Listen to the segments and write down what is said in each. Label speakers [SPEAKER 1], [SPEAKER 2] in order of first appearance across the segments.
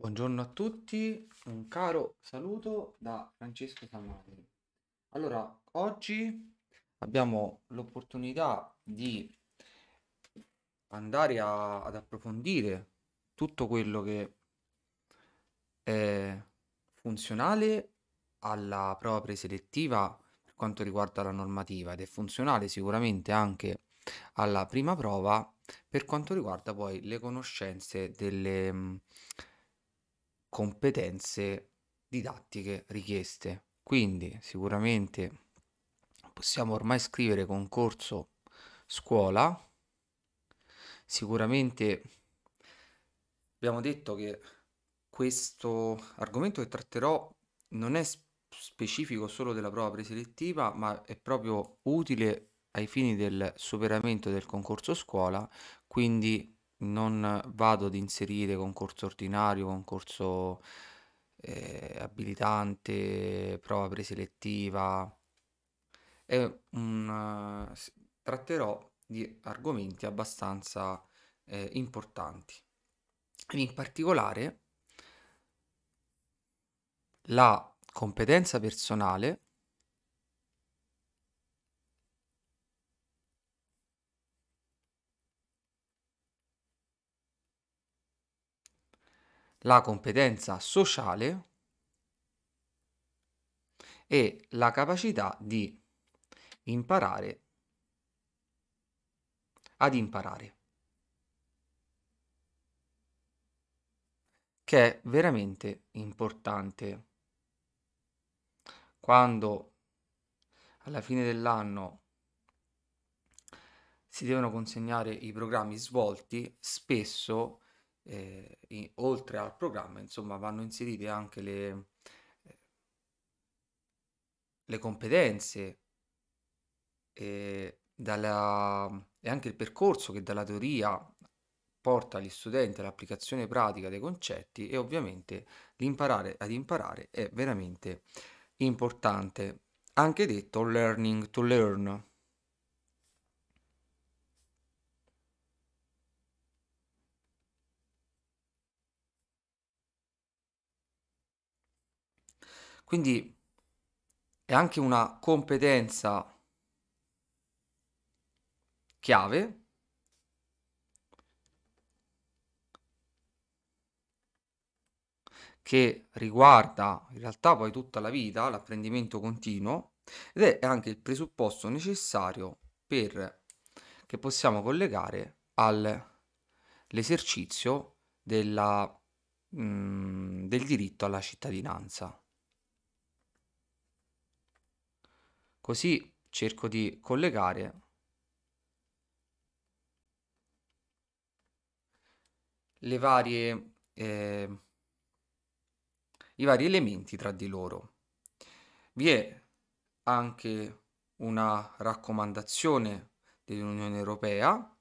[SPEAKER 1] Buongiorno a tutti, un caro saluto da Francesco Samari. Allora, oggi abbiamo l'opportunità di andare a, ad approfondire tutto quello che è funzionale alla prova preselettiva per quanto riguarda la normativa ed è funzionale sicuramente anche alla prima prova per quanto riguarda poi le conoscenze delle competenze didattiche richieste. Quindi sicuramente possiamo ormai scrivere concorso scuola. Sicuramente abbiamo detto che questo argomento che tratterò non è specifico solo della prova preselettiva, ma è proprio utile ai fini del superamento del concorso scuola, quindi non vado ad inserire concorso ordinario, concorso eh, abilitante, prova preselettiva. È un, uh, tratterò di argomenti abbastanza eh, importanti. In particolare la competenza personale la competenza sociale e la capacità di imparare ad imparare, che è veramente importante. Quando alla fine dell'anno si devono consegnare i programmi svolti, spesso eh, in, oltre al programma, insomma, vanno inserite anche le, eh, le competenze e, dalla, e anche il percorso che dalla teoria porta gli studenti all'applicazione pratica dei concetti e ovviamente l'imparare ad imparare è veramente importante. Anche detto learning to learn. Quindi è anche una competenza chiave che riguarda in realtà poi tutta la vita, l'apprendimento continuo ed è anche il presupposto necessario per che possiamo collegare all'esercizio della, mh, mm, del diritto alla cittadinanza. Così cerco di collegare le varie, eh, i vari elementi tra di loro. Vi è anche una raccomandazione dell'Unione Europea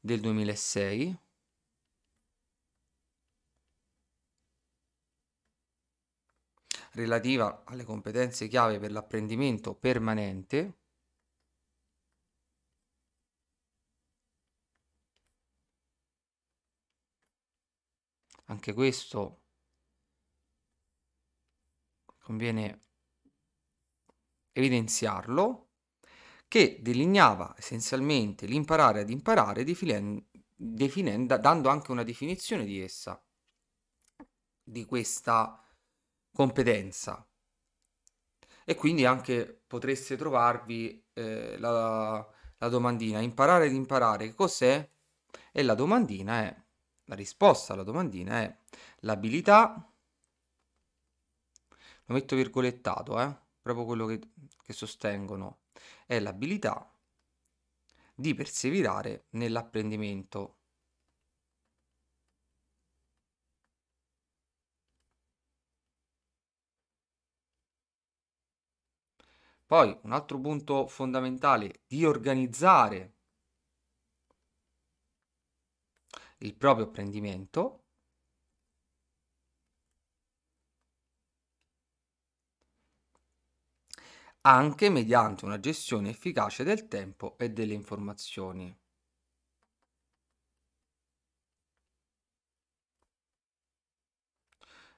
[SPEAKER 1] del 2006 relativa alle competenze chiave per l'apprendimento permanente anche questo conviene evidenziarlo, che delineava essenzialmente l'imparare ad imparare, dando anche una definizione di essa, di questa competenza e quindi anche potreste trovarvi eh, la, la domandina imparare ad imparare che cos'è e la domandina è la risposta alla domandina è l'abilità lo metto virgolettato eh, proprio quello che, che sostengono è l'abilità di perseverare nell'apprendimento Poi un altro punto fondamentale, di organizzare il proprio apprendimento. anche mediante una gestione efficace del tempo e delle informazioni.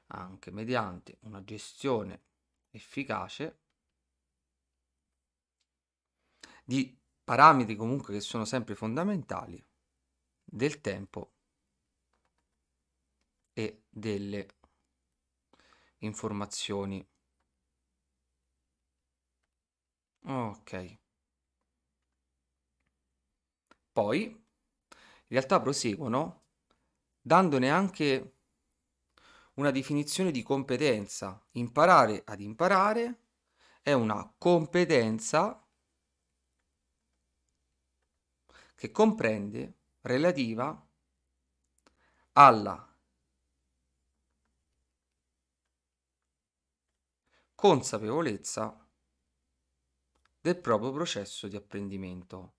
[SPEAKER 1] Anche mediante una gestione efficace di parametri comunque che sono sempre fondamentali del tempo e delle informazioni. Ok. Poi in realtà proseguono dandone anche una definizione di competenza. Imparare ad imparare è una competenza che comprende relativa alla consapevolezza del proprio processo di apprendimento.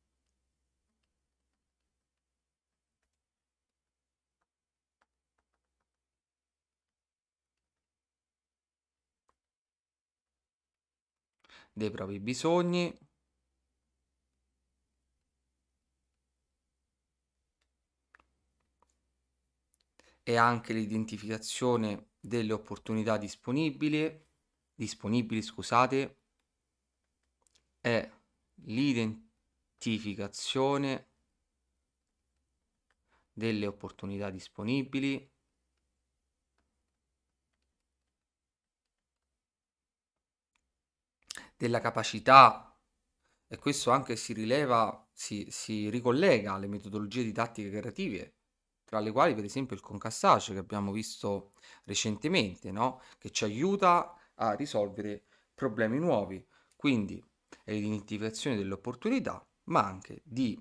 [SPEAKER 1] dei propri bisogni, e anche l'identificazione delle opportunità disponibili, disponibili scusate, è l'identificazione delle opportunità disponibili della capacità e questo anche si rileva, si, si ricollega alle metodologie didattiche creative tra le quali per esempio il concassace che abbiamo visto recentemente, no? che ci aiuta a risolvere problemi nuovi, quindi è l'identificazione delle opportunità, ma anche di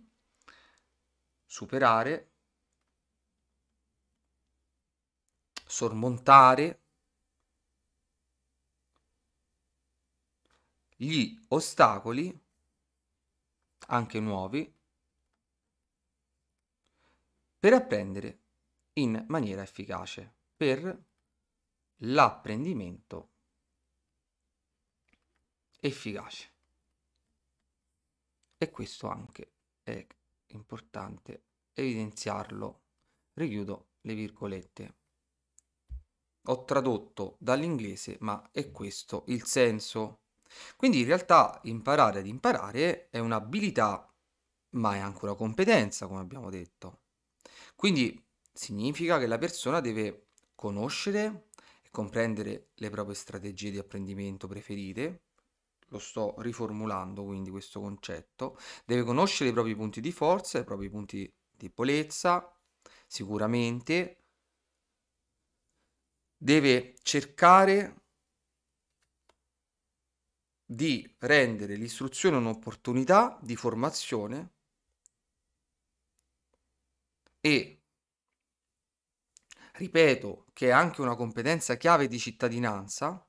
[SPEAKER 1] superare, sormontare gli ostacoli, anche nuovi, per apprendere in maniera efficace, per l'apprendimento efficace. E questo anche è importante evidenziarlo. Richiudo le virgolette. Ho tradotto dall'inglese, ma è questo il senso. Quindi in realtà imparare ad imparare è un'abilità, ma è anche una competenza, come abbiamo detto. Quindi significa che la persona deve conoscere e comprendere le proprie strategie di apprendimento preferite, lo sto riformulando quindi questo concetto, deve conoscere i propri punti di forza, i propri punti di debolezza, sicuramente, deve cercare di rendere l'istruzione un'opportunità di formazione e ripeto che è anche una competenza chiave di cittadinanza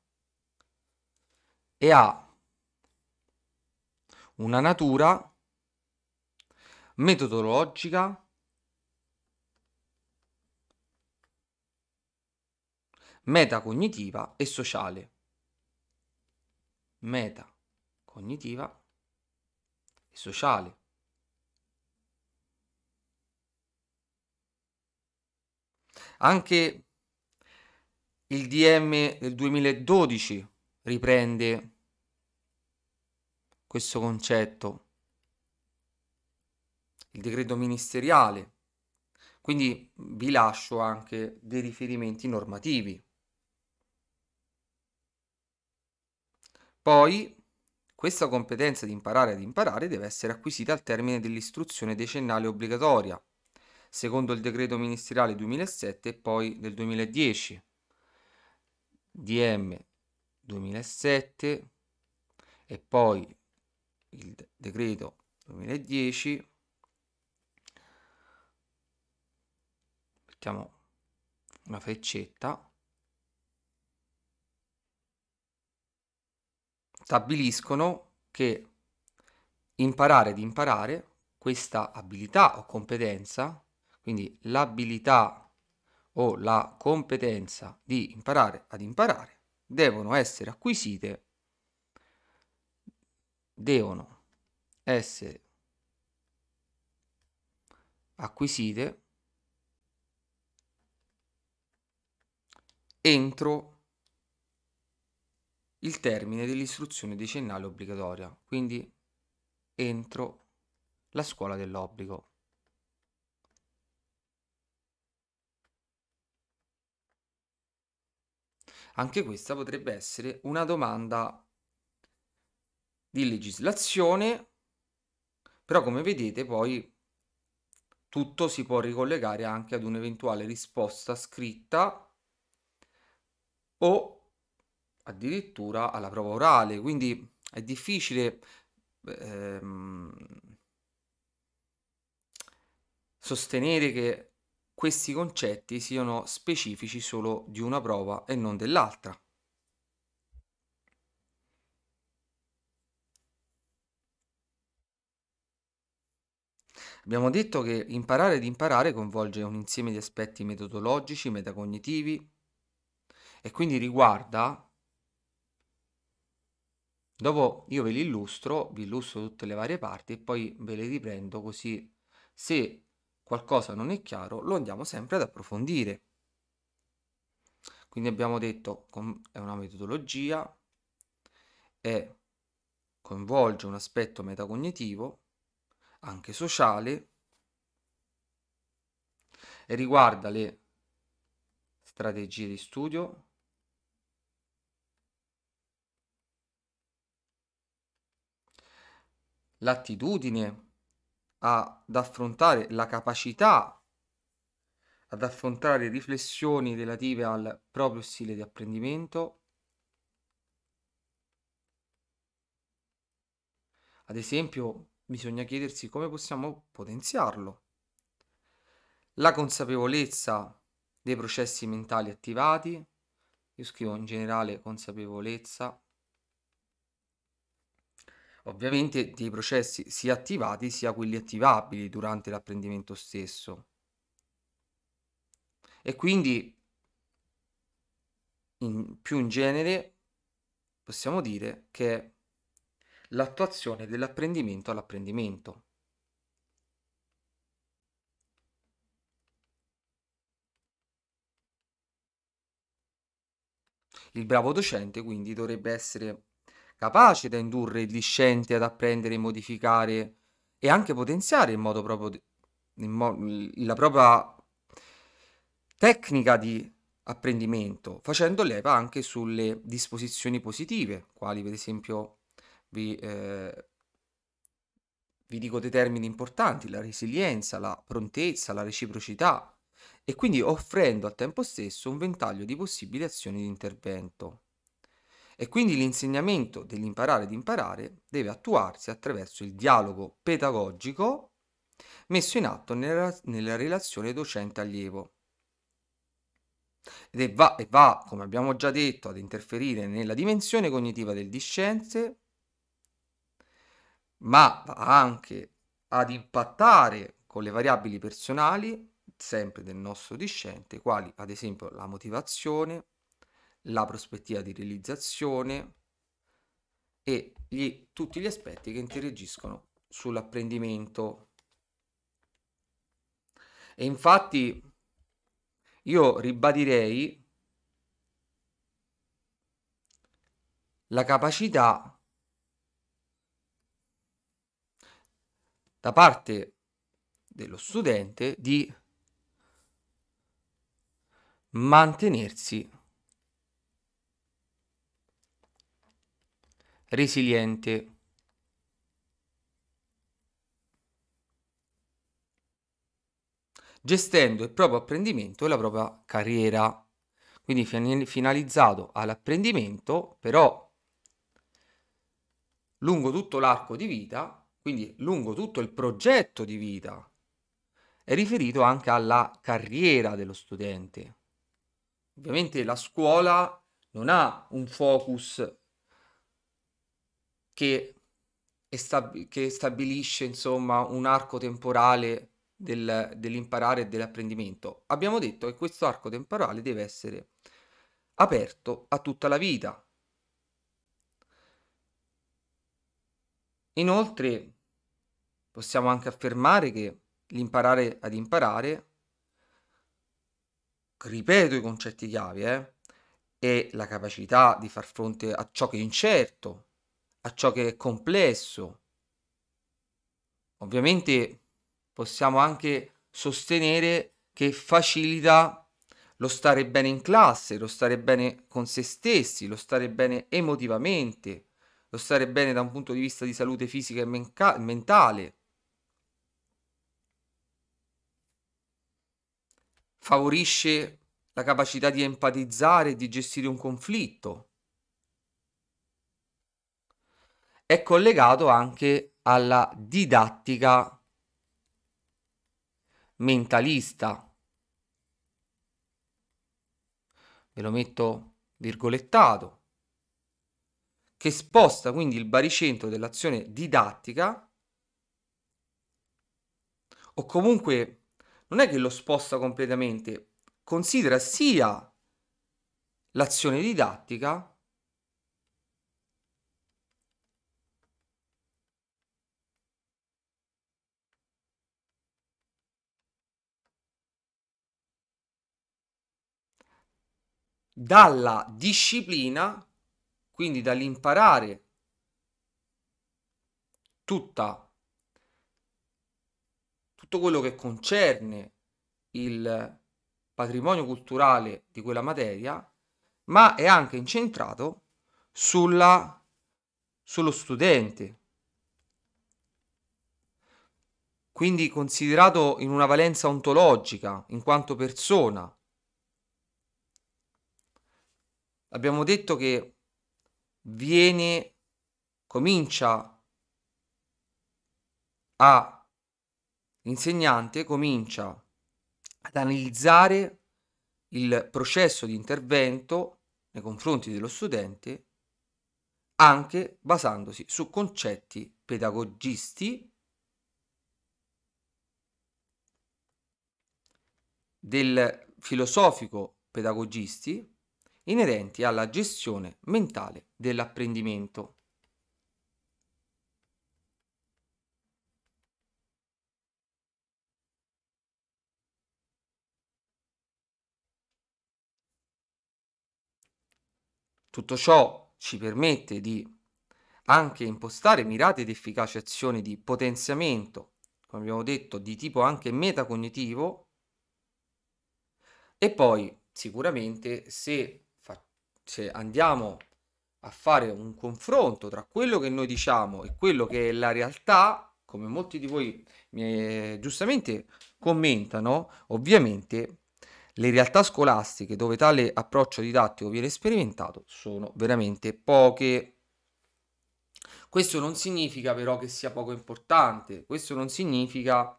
[SPEAKER 1] e ha una natura metodologica metacognitiva e sociale. Metacognitiva e sociale. Anche il DM del 2012 riprende questo concetto, il decreto ministeriale. Quindi vi lascio anche dei riferimenti normativi. Poi questa competenza di imparare ad imparare deve essere acquisita al termine dell'istruzione decennale obbligatoria, secondo il decreto ministeriale 2007 e poi del 2010, DM 2007 e poi il decreto 2010. Mettiamo una freccetta. Stabiliscono che imparare di imparare questa abilità o competenza quindi l'abilità o la competenza di imparare ad imparare, devono essere acquisite, devono essere acquisite entro il termine dell'istruzione decennale obbligatoria, quindi entro la scuola dell'obbligo. Anche questa potrebbe essere una domanda di legislazione, però come vedete poi tutto si può ricollegare anche ad un'eventuale risposta scritta o addirittura alla prova orale, quindi è difficile ehm, sostenere che questi concetti siano specifici solo di una prova e non dell'altra. Abbiamo detto che imparare ed imparare coinvolge un insieme di aspetti metodologici, metacognitivi e quindi riguarda, dopo io ve li illustro, vi illustro tutte le varie parti e poi ve le riprendo così se qualcosa non è chiaro, lo andiamo sempre ad approfondire. Quindi abbiamo detto che è una metodologia, è, coinvolge un aspetto metacognitivo, anche sociale, e riguarda le strategie di studio, l'attitudine ad affrontare la capacità ad affrontare riflessioni relative al proprio stile di apprendimento, ad esempio bisogna chiedersi come possiamo potenziarlo, la consapevolezza dei processi mentali attivati, io scrivo in generale consapevolezza ovviamente dei processi sia attivati sia quelli attivabili durante l'apprendimento stesso. E quindi, in più in genere, possiamo dire che è l'attuazione dell'apprendimento all'apprendimento. Il bravo docente quindi dovrebbe essere capace da indurre il discente ad apprendere e modificare e anche potenziare in modo proprio in mo- la propria tecnica di apprendimento, facendo leva anche sulle disposizioni positive, quali per esempio vi, eh, vi dico dei termini importanti, la resilienza, la prontezza, la reciprocità, e quindi offrendo al tempo stesso un ventaglio di possibili azioni di intervento. E quindi l'insegnamento dell'imparare di imparare deve attuarsi attraverso il dialogo pedagogico messo in atto nella, nella relazione docente-allievo. Ed va, e va, come abbiamo già detto, ad interferire nella dimensione cognitiva del discenze, ma va anche ad impattare con le variabili personali, sempre del nostro discente, quali ad esempio la motivazione, la prospettiva di realizzazione e gli, tutti gli aspetti che interagiscono sull'apprendimento. E infatti io ribadirei la capacità da parte dello studente di mantenersi resiliente. gestendo il proprio apprendimento e la propria carriera. Quindi finalizzato all'apprendimento, però lungo tutto l'arco di vita, quindi lungo tutto il progetto di vita, è riferito anche alla carriera dello studente. Ovviamente la scuola non ha un focus che, stab- che stabilisce insomma un arco temporale del, dell'imparare e dell'apprendimento. Abbiamo detto che questo arco temporale deve essere aperto a tutta la vita. Inoltre possiamo anche affermare che l'imparare ad imparare, ripeto i concetti chiave, eh, è la capacità di far fronte a ciò che è incerto, a ciò che è complesso. Ovviamente possiamo anche sostenere che facilita lo stare bene in classe, lo stare bene con se stessi, lo stare bene emotivamente, lo stare bene da un punto di vista di salute fisica e menca- mentale. Favorisce la capacità di empatizzare e di gestire un conflitto. è collegato anche alla didattica mentalista. Ve lo metto virgolettato, che sposta quindi il baricentro dell'azione didattica, o comunque non è che lo sposta completamente, considera sia l'azione didattica dalla disciplina, quindi dall'imparare tutta, tutto quello che concerne il patrimonio culturale di quella materia, ma è anche incentrato sulla, sullo studente. Quindi considerato in una valenza ontologica, in quanto persona, abbiamo detto che viene, comincia a, l'insegnante comincia ad analizzare il processo di intervento nei confronti dello studente anche basandosi su concetti pedagogisti del filosofico pedagogisti inerenti alla gestione mentale dell'apprendimento. Tutto ciò ci permette di anche impostare mirate ed efficaci azioni di potenziamento, come abbiamo detto, di tipo anche metacognitivo, e poi sicuramente se se cioè, andiamo a fare un confronto tra quello che noi diciamo e quello che è la realtà, come molti di voi mi, eh, giustamente commentano, ovviamente le realtà scolastiche dove tale approccio didattico viene sperimentato sono veramente poche. Questo non significa però che sia poco importante, questo non significa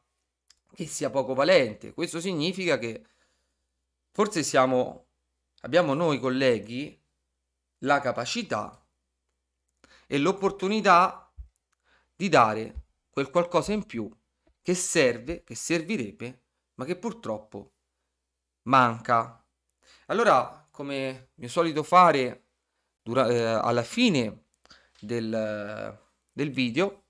[SPEAKER 1] che sia poco valente, questo significa che forse siamo abbiamo noi colleghi la capacità e l'opportunità di dare quel qualcosa in più che serve, che servirebbe, ma che purtroppo manca. Allora, come mio solito fare dura- eh, alla fine del, del video,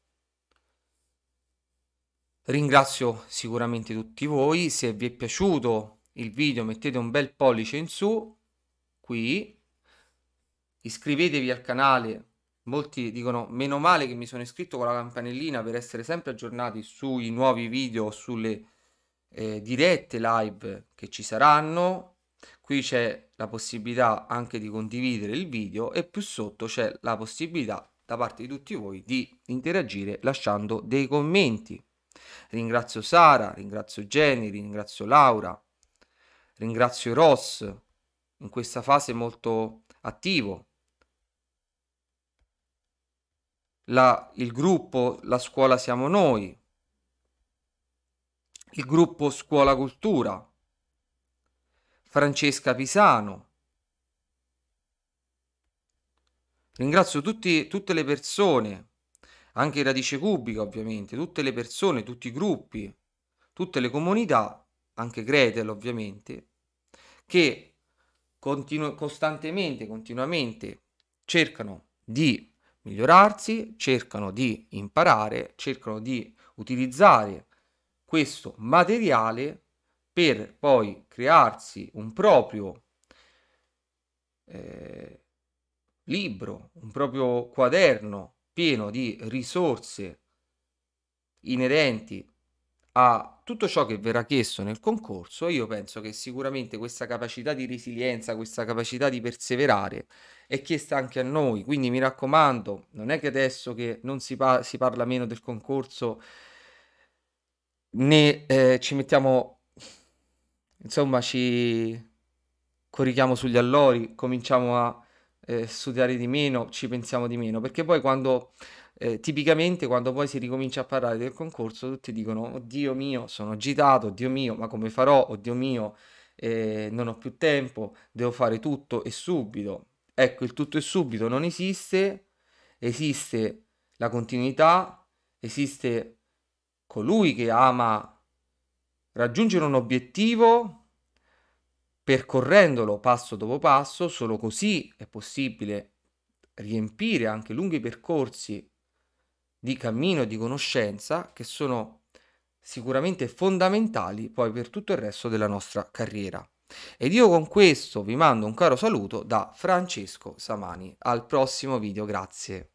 [SPEAKER 1] ringrazio sicuramente tutti voi, se vi è piaciuto il video mettete un bel pollice in su qui, iscrivetevi al canale, molti dicono meno male che mi sono iscritto con la campanellina per essere sempre aggiornati sui nuovi video, sulle eh, dirette live che ci saranno, qui c'è la possibilità anche di condividere il video e più sotto c'è la possibilità da parte di tutti voi di interagire lasciando dei commenti. Ringrazio Sara, ringrazio Jenny, ringrazio Laura, ringrazio Ross, in questa fase molto attivo. La, il gruppo La scuola siamo noi, il gruppo Scuola Cultura, Francesca Pisano. Ringrazio tutti, tutte le persone, anche Radice Cubica ovviamente, tutte le persone, tutti i gruppi, tutte le comunità, anche Gretel ovviamente, che continu- costantemente, continuamente cercano di migliorarsi, cercano di imparare, cercano di utilizzare questo materiale per poi crearsi un proprio eh, libro, un proprio quaderno pieno di risorse inerenti a tutto ciò che verrà chiesto nel concorso, io penso che sicuramente questa capacità di resilienza, questa capacità di perseverare è chiesta anche a noi. Quindi mi raccomando, non è che adesso che non si, par- si parla meno del concorso ne eh, ci mettiamo, insomma, ci corichiamo sugli allori, cominciamo a eh, studiare di meno, ci pensiamo di meno, perché poi quando eh, tipicamente quando poi si ricomincia a parlare del concorso tutti dicono oddio mio sono agitato, oddio mio ma come farò, oddio mio eh, non ho più tempo, devo fare tutto e subito. Ecco, il tutto e subito non esiste, esiste la continuità, esiste colui che ama raggiungere un obiettivo percorrendolo passo dopo passo, solo così è possibile riempire anche lunghi percorsi di cammino, e di conoscenza, che sono sicuramente fondamentali poi per tutto il resto della nostra carriera. Ed io con questo vi mando un caro saluto da Francesco Samani. Al prossimo video, grazie.